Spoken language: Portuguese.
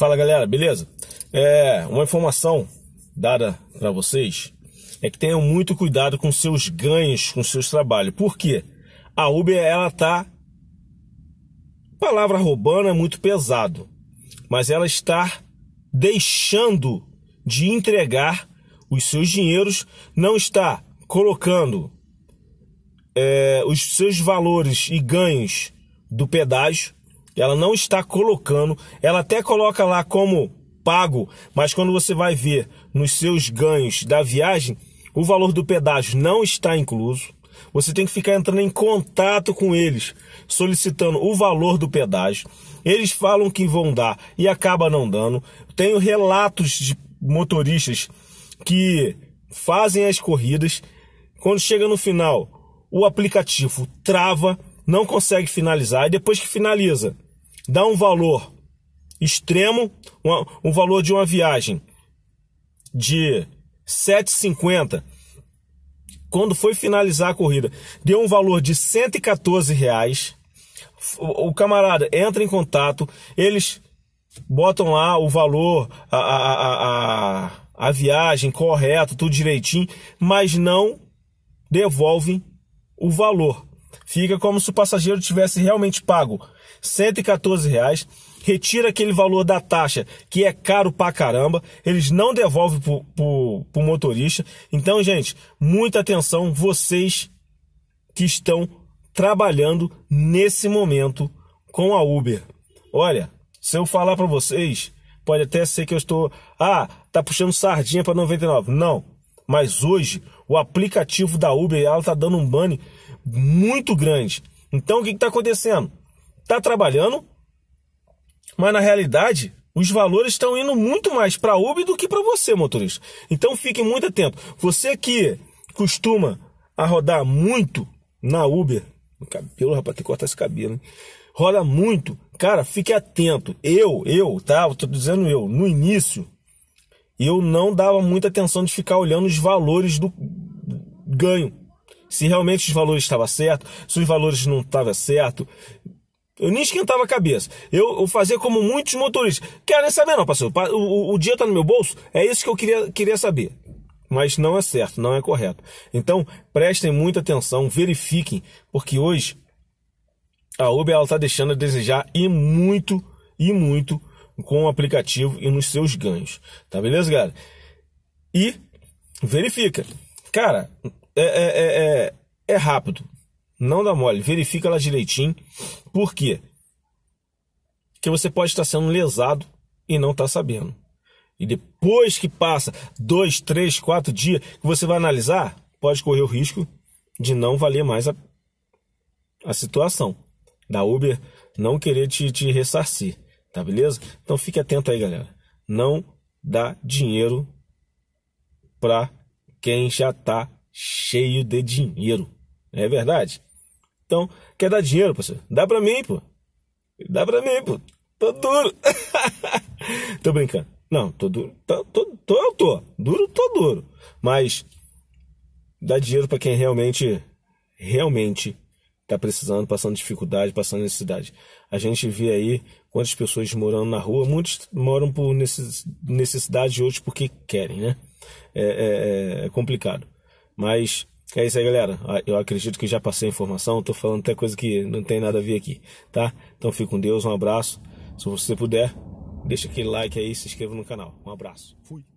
Fala galera, beleza? É uma informação dada para vocês é que tenham muito cuidado com seus ganhos, com seus trabalhos. Por quê? A Uber ela tá palavra roubando é muito pesado, mas ela está deixando de entregar os seus dinheiros, não está colocando é, os seus valores e ganhos do pedágio ela não está colocando, ela até coloca lá como pago, mas quando você vai ver nos seus ganhos da viagem, o valor do pedágio não está incluso. Você tem que ficar entrando em contato com eles, solicitando o valor do pedágio. Eles falam que vão dar e acaba não dando. Tenho relatos de motoristas que fazem as corridas, quando chega no final, o aplicativo trava, não consegue finalizar e depois que finaliza, dá um valor extremo, o valor de uma viagem de 7,50 quando foi finalizar a corrida, deu um valor de 114 reais. O camarada entra em contato, eles botam lá o valor, a, a, a, a viagem correta, tudo direitinho, mas não devolvem o valor. Fica como se o passageiro tivesse realmente pago R$ 114,00, retira aquele valor da taxa, que é caro pra caramba, eles não devolvem pro, pro, pro motorista. Então, gente, muita atenção, vocês que estão trabalhando nesse momento com a Uber. Olha, se eu falar para vocês, pode até ser que eu estou, ah, tá puxando sardinha para 99. Não, mas hoje o aplicativo da Uber, ela tá dando um banho muito grande. Então o que está acontecendo? Está trabalhando, mas na realidade os valores estão indo muito mais para Uber do que para você, motorista. Então fique muito atento. Você que costuma a rodar muito na Uber, no cabelo, rapaz, que corta esse cabelo, hein? roda muito, cara, fique atento. Eu, eu, tá? Estou dizendo eu, no início, eu não dava muita atenção de ficar olhando os valores do ganho se realmente os valores estavam certo, se os valores não estavam certo. Eu nem esquentava a cabeça. Eu, eu fazia como muitos motoristas. Quero nem saber não, pastor. O, o, o está no meu bolso? É isso que eu queria, queria saber. Mas não é certo, não é correto. Então, prestem muita atenção, verifiquem, porque hoje a Uber está deixando a desejar e muito, e muito com o aplicativo e nos seus ganhos. Tá beleza, galera? E verifica. Cara, é, é, é, é, é rápido. Não dá mole. Verifica ela direitinho. Por quê? Porque você pode estar sendo lesado e não está sabendo. E depois que passa dois, três, quatro dias que você vai analisar, pode correr o risco de não valer mais a, a situação. Da Uber não querer te, te ressarcir, tá beleza? Então fique atento aí, galera. Não dá dinheiro para quem já tá cheio de dinheiro. É verdade? Então, quer dar dinheiro, você? Dá pra mim, pô. Dá pra mim, pô. Tô duro. tô brincando. Não, tô duro. Tô, tô, tô, tô. Duro, tô duro. Mas dá dinheiro para quem realmente, realmente tá precisando, passando dificuldade, passando necessidade. A gente vê aí quantas pessoas morando na rua. Muitos moram por necessidade e outros porque querem, né? é, é, é, é complicado. Mas é isso aí, galera. Ah, eu acredito que já passei a informação. Tô falando até coisa que não tem nada a ver aqui, tá? Então fico com Deus, um abraço. Se você puder, deixa aquele like aí, se inscreva no canal. Um abraço. Fui.